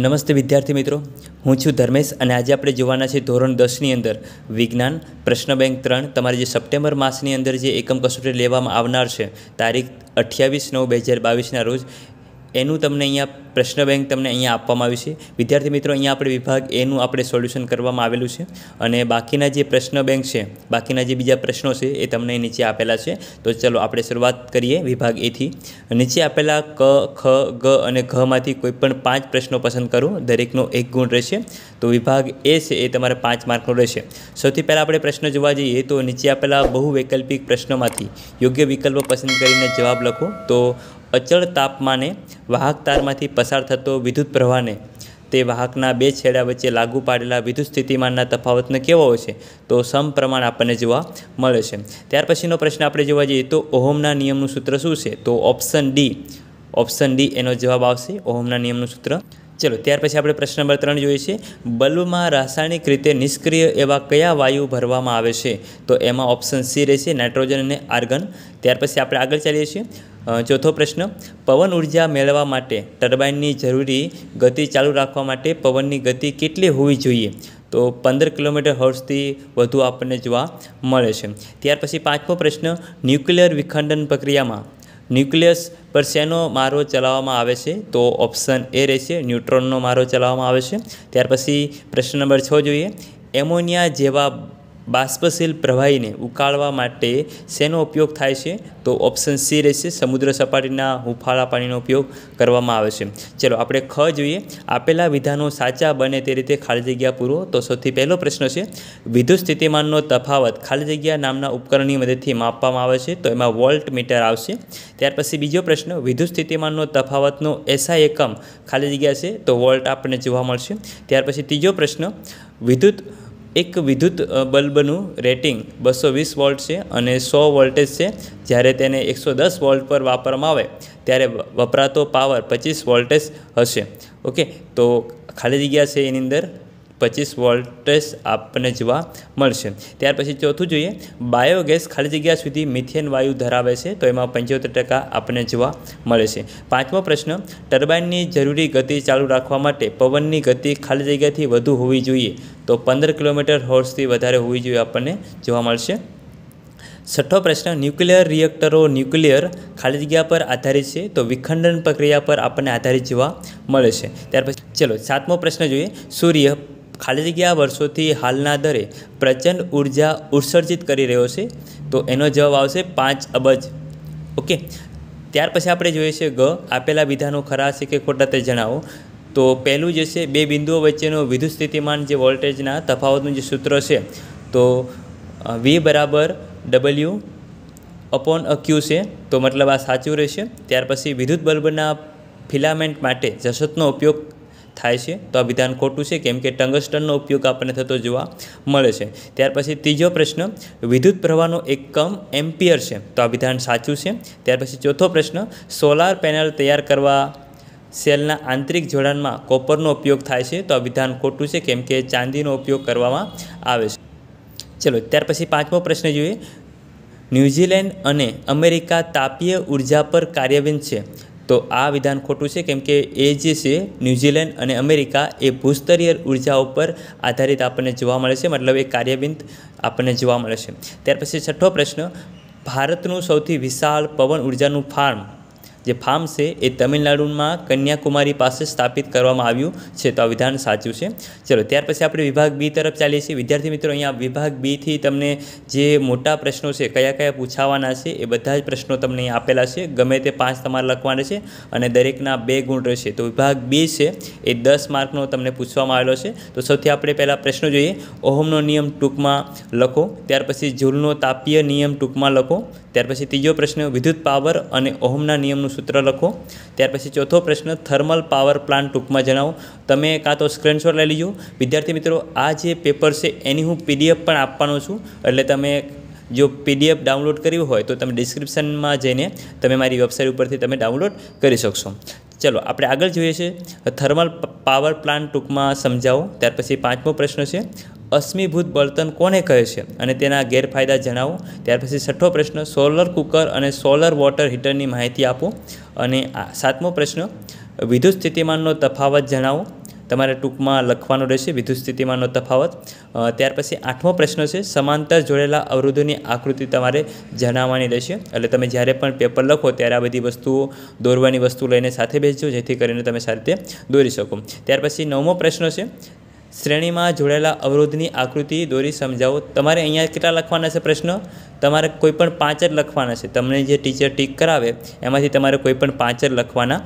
નમસ્તે વિદ્યાર્થી મિત્રો હું છું ધર્મેશ અને આજે આપણે જોવાના છે ધોરણ દસની અંદર વિજ્ઞાન પ્રશ્ન બેંક ત્રણ તમારે જે સપ્ટેમ્બર માસની અંદર જે એકમ કસોટી લેવામાં આવનાર છે તારીખ અઠ્યાવીસ નવ બે હજાર બાવીસના રોજ એનું તમને અહીંયા પ્રશ્ન બેંક તમને અહીંયા આપવામાં આવ્યું છે વિદ્યાર્થી મિત્રો અહીંયા આપણે વિભાગ એનું આપણે સોલ્યુશન કરવામાં આવેલું છે અને બાકીના જે પ્રશ્ન બેંક છે બાકીના જે બીજા પ્રશ્નો છે એ તમને નીચે આપેલા છે તો ચલો આપણે શરૂઆત કરીએ વિભાગ એથી નીચે આપેલા ક ખ ગ અને ઘમાંથી કોઈપણ પાંચ પ્રશ્નો પસંદ કરો દરેકનો એક ગુણ રહેશે તો વિભાગ એ છે એ તમારે પાંચ માર્કનો રહેશે સૌથી પહેલાં આપણે પ્રશ્ન જોવા જઈએ તો નીચે આપેલા બહુ વૈકલ્પિક પ્રશ્નોમાંથી યોગ્ય વિકલ્પ પસંદ કરીને જવાબ લખો તો અચળ તાપમાને વાહક તારમાંથી પસાર થતો વિદ્યુત પ્રવાહને તે વાહકના બે છેડા વચ્ચે લાગુ પાડેલા વિદ્યુત સ્થિતિમાનના તફાવતને કેવો છે તો સમપ્રમાણ આપણને જોવા મળે છે ત્યાર પછીનો પ્રશ્ન આપણે જોવા જઈએ તો ઓહોમના નિયમનું સૂત્ર શું છે તો ઓપ્શન ડી ઓપ્શન ડી એનો જવાબ આવશે ઓહમના નિયમનું સૂત્ર ચલો ત્યાર પછી આપણે પ્રશ્ન નંબર ત્રણ જોઈએ છે બલ્બમાં રાસાયણિક રીતે નિષ્ક્રિય એવા કયા વાયુ ભરવામાં આવે છે તો એમાં ઓપ્શન સી રહેશે નાઇટ્રોજન અને આર્ગન ત્યાર પછી આપણે આગળ ચાલીએ છીએ ચોથો પ્રશ્ન પવન ઉર્જા મેળવવા માટે ટર્બાઇનની જરૂરી ગતિ ચાલુ રાખવા માટે પવનની ગતિ કેટલી હોવી જોઈએ તો પંદર કિલોમીટર હર્ષથી વધુ આપણને જોવા મળે છે ત્યાર પછી પાંચમો પ્રશ્ન ન્યુક્લિયર વિખંડન પ્રક્રિયામાં ન્યુક્લિયસ પર શેનો મારો ચલાવવામાં આવે છે તો ઓપ્શન એ રહેશે ન્યુટ્રોનનો મારો ચલાવવામાં આવે છે ત્યાર પછી પ્રશ્ન નંબર છ જોઈએ એમોનિયા જેવા બાષ્પશીલ પ્રવાહીને ઉકાળવા માટે શેનો ઉપયોગ થાય છે તો ઓપ્શન સી રહેશે સમુદ્ર સપાટીના હુંફાળા પાણીનો ઉપયોગ કરવામાં આવે છે ચલો આપણે ખ જોઈએ આપેલા વિધાનો સાચા બને તે રીતે ખાલી જગ્યા પૂરો તો સૌથી પહેલો પ્રશ્ન છે વિદ્યુત સ્થિતિમાનનો તફાવત ખાલી જગ્યા નામના ઉપકરણની મદદથી માપવામાં આવે છે તો એમાં વોલ્ટ મીટર આવશે ત્યાર પછી બીજો પ્રશ્ન વિદ્યુત સ્થિતિમાનનો તફાવતનો એસઆઈ એકમ ખાલી જગ્યા છે તો વોલ્ટ આપણને જોવા મળશે ત્યાર પછી ત્રીજો પ્રશ્ન વિદ્યુત એક વિદ્યુત બલ્બનું રેટિંગ બસો વીસ વોલ્ટ છે અને સો વોલ્ટેજ છે જ્યારે તેને એકસો દસ વોલ્ટ પર વાપરવામાં આવે ત્યારે વપરાતો પાવર પચીસ વોલ્ટેજ હશે ઓકે તો ખાલી જગ્યા છે એની અંદર પચીસ વોલ્ટેસ આપણને જોવા મળશે ત્યાર પછી ચોથું જોઈએ બાયોગેસ ખાલી જગ્યા સુધી મિથેન વાયુ ધરાવે છે તો એમાં પંચોતેર ટકા આપણને જોવા મળે છે પાંચમો પ્રશ્ન ટર્બાઇનની જરૂરી ગતિ ચાલુ રાખવા માટે પવનની ગતિ ખાલી જગ્યાથી વધુ હોવી જોઈએ તો પંદર કિલોમીટર હોર્સથી વધારે હોવી જોઈએ આપણને જોવા મળશે છઠ્ઠો પ્રશ્ન ન્યુક્લિયર રિએક્ટરો ન્યુક્લિયર ખાલી જગ્યા પર આધારિત છે તો વિખંડન પ્રક્રિયા પર આપણને આધારિત જોવા મળે છે ત્યાર પછી ચલો સાતમો પ્રશ્ન જોઈએ સૂર્ય ખાલી જગ્યા વર્ષોથી હાલના દરે પ્રચંડ ઉર્જા ઉત્સર્જિત કરી રહ્યો છે તો એનો જવાબ આવશે પાંચ અબજ ઓકે ત્યાર પછી આપણે જોઈએ છે ગ આપેલા વિધાનો ખરા છે કે ખોટા તે જણાવો તો પહેલું જે છે બે બિંદુઓ વચ્ચેનો વિદ્યુત સ્થિતિમાન જે વોલ્ટેજના તફાવતનું જે સૂત્ર છે તો વી બરાબર ડબલ્યુ અપોન અ ક્યુ છે તો મતલબ આ સાચું રહેશે ત્યાર પછી વિદ્યુત બલ્બના ફિલામેન્ટ માટે જસતનો ઉપયોગ થાય છે તો આ વિધાન ખોટું છે કેમ કે ટંગસ્ટનનો ઉપયોગ આપણને થતો જોવા મળે છે ત્યાર પછી ત્રીજો પ્રશ્ન વિદ્યુત પ્રવાહનો એકમ એમ્પિયર છે તો આ વિધાન સાચું છે ત્યાર પછી ચોથો પ્રશ્ન સોલાર પેનલ તૈયાર કરવા સેલના આંતરિક જોડાણમાં કોપરનો ઉપયોગ થાય છે તો આ વિધાન ખોટું છે કેમ કે ચાંદીનો ઉપયોગ કરવામાં આવે છે ચલો ત્યાર પછી પાંચમો પ્રશ્ન જોઈએ ન્યૂઝીલેન્ડ અને અમેરિકા તાપીય ઉર્જા પર કાર્યવીન છે તો આ વિધાન ખોટું છે કેમ કે એ જે છે ન્યૂઝીલેન્ડ અને અમેરિકા એ ભૂસ્તરીય ઉર્જા ઉપર આધારિત આપણને જોવા મળે છે મતલબ એ કાર્યબિંદ આપણને જોવા મળે છે ત્યાર પછી છઠ્ઠો પ્રશ્ન ભારતનું સૌથી વિશાળ પવન ઉર્જાનું ફાર્મ જે ફાર્મ છે એ તમિલનાડુમાં કન્યાકુમારી પાસે સ્થાપિત કરવામાં આવ્યું છે તો આ વિધાન સાચું છે ચલો ત્યાર પછી આપણે વિભાગ બી તરફ ચાલીએ છીએ વિદ્યાર્થી મિત્રો અહીંયા વિભાગ બીથી તમને જે મોટા પ્રશ્નો છે કયા કયા પૂછાવાના છે એ બધા જ પ્રશ્નો તમને આપેલા છે ગમે તે પાંચ તમારે લખવાના છે અને દરેકના બે ગુણ રહેશે તો વિભાગ બી છે એ દસ માર્કનો તમને પૂછવામાં આવેલો છે તો સૌથી આપણે પહેલાં પ્રશ્નો જોઈએ ઓહમનો નિયમ ટૂંકમાં લખો ત્યાર પછી ઝૂલનો તાપીય નિયમ ટૂંકમાં લખો ત્યાર પછી ત્રીજો પ્રશ્ન વિદ્યુત પાવર અને ઓહમના નિયમનું સૂત્ર લખો ત્યાર પછી ચોથો પ્રશ્ન થર્મલ પાવર પ્લાન્ટ ટૂંકમાં જણાવો તમે કાં તો સ્ક્રીનશોટ લઈ લીજો વિદ્યાર્થી મિત્રો આ જે પેપર છે એની હું પીડીએફ પણ આપવાનો છું એટલે તમે જો પીડીએફ ડાઉનલોડ કર્યું હોય તો તમે ડિસ્ક્રિપ્શનમાં જઈને તમે મારી વેબસાઇટ ઉપરથી તમે ડાઉનલોડ કરી શકશો ચલો આપણે આગળ જોઈએ છે થર્મલ પાવર પ્લાન્ટ ટૂંકમાં સમજાવો ત્યાર પછી પાંચમો પ્રશ્ન છે અશ્મિભૂત બળતન કોને કહે છે અને તેના ગેરફાયદા જણાવો ત્યાર પછી છઠ્ઠો પ્રશ્ન સોલર કુકર અને સોલર વોટર હીટરની માહિતી આપો અને સાતમો પ્રશ્ન વિદ્યુત સ્થિતિમાનનો તફાવત જણાવો તમારે ટૂંકમાં લખવાનો રહેશે વિદ્યુત સ્થિતિમાનનો તફાવત ત્યાર પછી આઠમો પ્રશ્ન છે સમાંતર જોડેલા અવરોધોની આકૃતિ તમારે જણાવવાની રહેશે એટલે તમે જ્યારે પણ પેપર લખો ત્યારે આ બધી વસ્તુઓ દોરવાની વસ્તુ લઈને સાથે બેસજો જેથી કરીને તમે સારી રીતે દોરી શકો ત્યાર પછી નવમો પ્રશ્ન છે શ્રેણીમાં જોડાયેલા અવરોધની આકૃતિ દોરી સમજાવો તમારે અહીંયા કેટલા લખવાના છે પ્રશ્ન તમારે કોઈ પણ પાંચ જ લખવાના છે તમને જે ટીચર ટીક કરાવે એમાંથી તમારે કોઈ પણ પાંચ જ લખવાના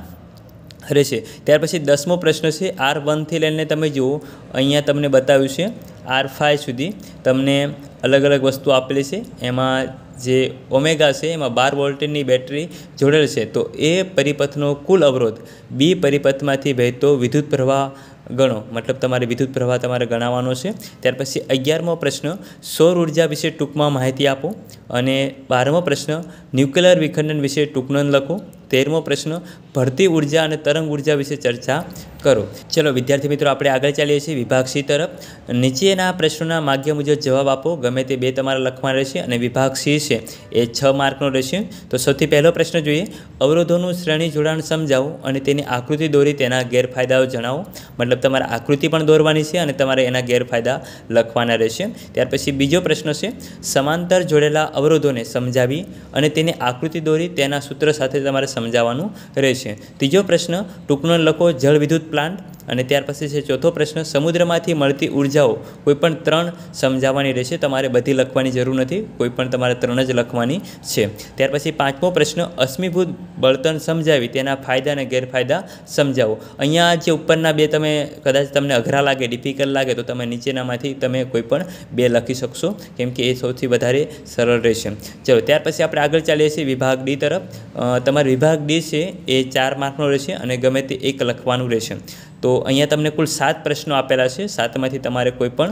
રહેશે ત્યાર પછી દસમો પ્રશ્ન છે આર વનથી લઈને તમે જુઓ અહીંયા તમને બતાવ્યું છે આર ફાઇવ સુધી તમને અલગ અલગ વસ્તુ આપેલી છે એમાં જે ઓમેગા છે એમાં બાર વોલ્ટેજની બેટરી જોડેલ છે તો એ પરિપથનો કુલ અવરોધ બી પરિપથમાંથી વહેતો વિદ્યુત પ્રવાહ ગણો મતલબ તમારે વિદ્યુત પ્રવાહ તમારે ગણાવવાનો છે ત્યાર પછી અગિયારમો પ્રશ્ન સૌર ઉર્જા વિશે ટૂંકમાં માહિતી આપો અને બારમો પ્રશ્ન ન્યુક્લિયર વિખંડન વિશે ટૂંકનોંધ લખો તેરમો પ્રશ્ન ભરતી ઉર્જા અને તરંગ ઉર્જા વિશે ચર્ચા કરો ચલો વિદ્યાર્થી મિત્રો આપણે આગળ ચાલીએ છીએ વિભાગ સી તરફ નીચેના પ્રશ્નોના માધ્ય મુજબ જવાબ આપો ગમે તે બે તમારા લખવાના રહેશે અને વિભાગ સી છે એ છ માર્કનો રહેશે તો સૌથી પહેલો પ્રશ્ન જોઈએ અવરોધોનું શ્રેણી જોડાણ સમજાવો અને તેની આકૃતિ દોરી તેના ગેરફાયદાઓ જણાવો મતલબ તમારે આકૃતિ પણ દોરવાની છે અને તમારે એના ગેરફાયદા લખવાના રહેશે ત્યાર પછી બીજો પ્રશ્ન છે સમાંતર જોડેલા અવરોધોને સમજાવી અને તેની આકૃતિ દોરી તેના સૂત્ર સાથે તમારે સમજાવવાનું રહેશે ત્રીજો પ્રશ્ન ટૂંકનો લખો જળ વિદ્યુત પ્લાન્ટ અને ત્યાર પછી છે ચોથો પ્રશ્ન સમુદ્રમાંથી મળતી ઉર્જાઓ કોઈપણ ત્રણ સમજાવવાની રહેશે તમારે બધી લખવાની જરૂર નથી કોઈપણ તમારે ત્રણ જ લખવાની છે ત્યાર પછી પાંચમો પ્રશ્ન અશ્મીભૂત બળતણ સમજાવી તેના ફાયદા અને ગેરફાયદા સમજાવો અહીંયા જે ઉપરના બે તમે કદાચ તમને અઘરા લાગે ડિફિકલ્ટ લાગે તો તમે નીચેનામાંથી તમે કોઈપણ બે લખી શકશો કેમ કે એ સૌથી વધારે સરળ રહેશે ચલો ત્યાર પછી આપણે આગળ ચાલીએ છીએ વિભાગ ડી તરફ તમારો વિભાગ ડી છે એ ચાર માર્કનો રહેશે અને ગમે તે એક લખવાનું રહેશે તો અહીંયા તમને કુલ સાત પ્રશ્નો આપેલા છે સાતમાંથી તમારે કોઈ પણ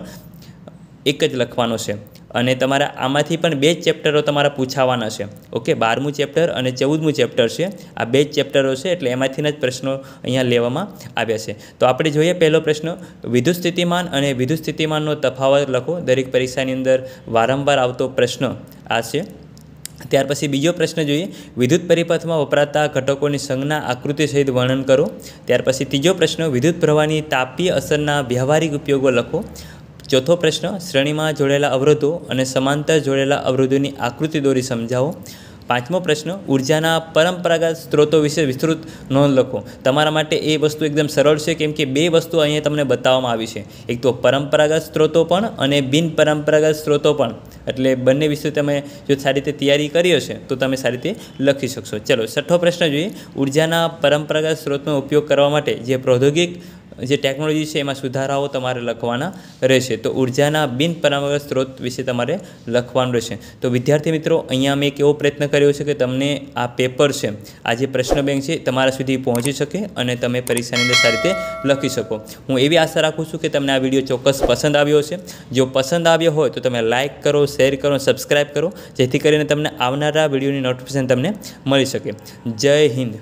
એક જ લખવાનો છે અને તમારા આમાંથી પણ બે જ ચેપ્ટરો તમારા પૂછાવાના છે ઓકે બારમું ચેપ્ટર અને ચૌદમું ચેપ્ટર છે આ બે જ ચેપ્ટરો છે એટલે એમાંથીના જ પ્રશ્નો અહીંયા લેવામાં આવ્યા છે તો આપણે જોઈએ પહેલો પ્રશ્ન વિદ્યુત સ્થિતિમાન અને વિદ્યુત સ્થિતિમાનનો તફાવત લખો દરેક પરીક્ષાની અંદર વારંવાર આવતો પ્રશ્ન આ છે ત્યાર પછી બીજો પ્રશ્ન જોઈએ વિદ્યુત પરિપથમાં વપરાતા ઘટકોની સંજ્ઞા આકૃતિ સહિત વર્ણન કરો ત્યાર પછી ત્રીજો પ્રશ્ન વિદ્યુત પ્રવાહની તાપીય અસરના વ્યવહારિક ઉપયોગો લખો ચોથો પ્રશ્ન શ્રેણીમાં જોડેલા અવરોધો અને સમાંતર જોડેલા અવરોધોની આકૃતિ દોરી સમજાવો પાંચમો પ્રશ્ન ઉર્જાના પરંપરાગત સ્ત્રોતો વિશે વિસ્તૃત નોંધ લખો તમારા માટે એ વસ્તુ એકદમ સરળ છે કેમ કે બે વસ્તુ અહીંયા તમને બતાવવામાં આવી છે એક તો પરંપરાગત સ્ત્રોતો પણ અને બિનપરંપરાગત સ્ત્રોતો પણ એટલે બંને વિશે તમે જો સારી રીતે તૈયારી કરી હશે તો તમે સારી રીતે લખી શકશો ચલો છઠ્ઠો પ્રશ્ન જોઈએ ઉર્જાના પરંપરાગત સ્ત્રોતનો ઉપયોગ કરવા માટે જે પ્રૌદ્યોગિક જે ટેકનોલોજી છે એમાં સુધારાઓ તમારે લખવાના રહેશે તો ઉર્જાના બિન પરંપરાગત સ્ત્રોત વિશે તમારે લખવાનું રહેશે તો વિદ્યાર્થી મિત્રો અહીંયા મેં એક એવો પ્રયત્ન કર્યો છે કે તમને આ પેપર છે આ જે પ્રશ્ન બેંક છે તમારા સુધી પહોંચી શકે અને તમે પરીક્ષાની અંદર સારી રીતે લખી શકો હું એવી આશા રાખું છું કે તમને આ વિડીયો ચોક્કસ પસંદ આવ્યો છે જો પસંદ આવ્યો હોય તો તમે લાઇક કરો શેર કરો સબસ્ક્રાઈબ કરો જેથી કરીને તમને આવનારા વિડીયોની નોટિફિકેશન તમને મળી શકે જય હિન્દ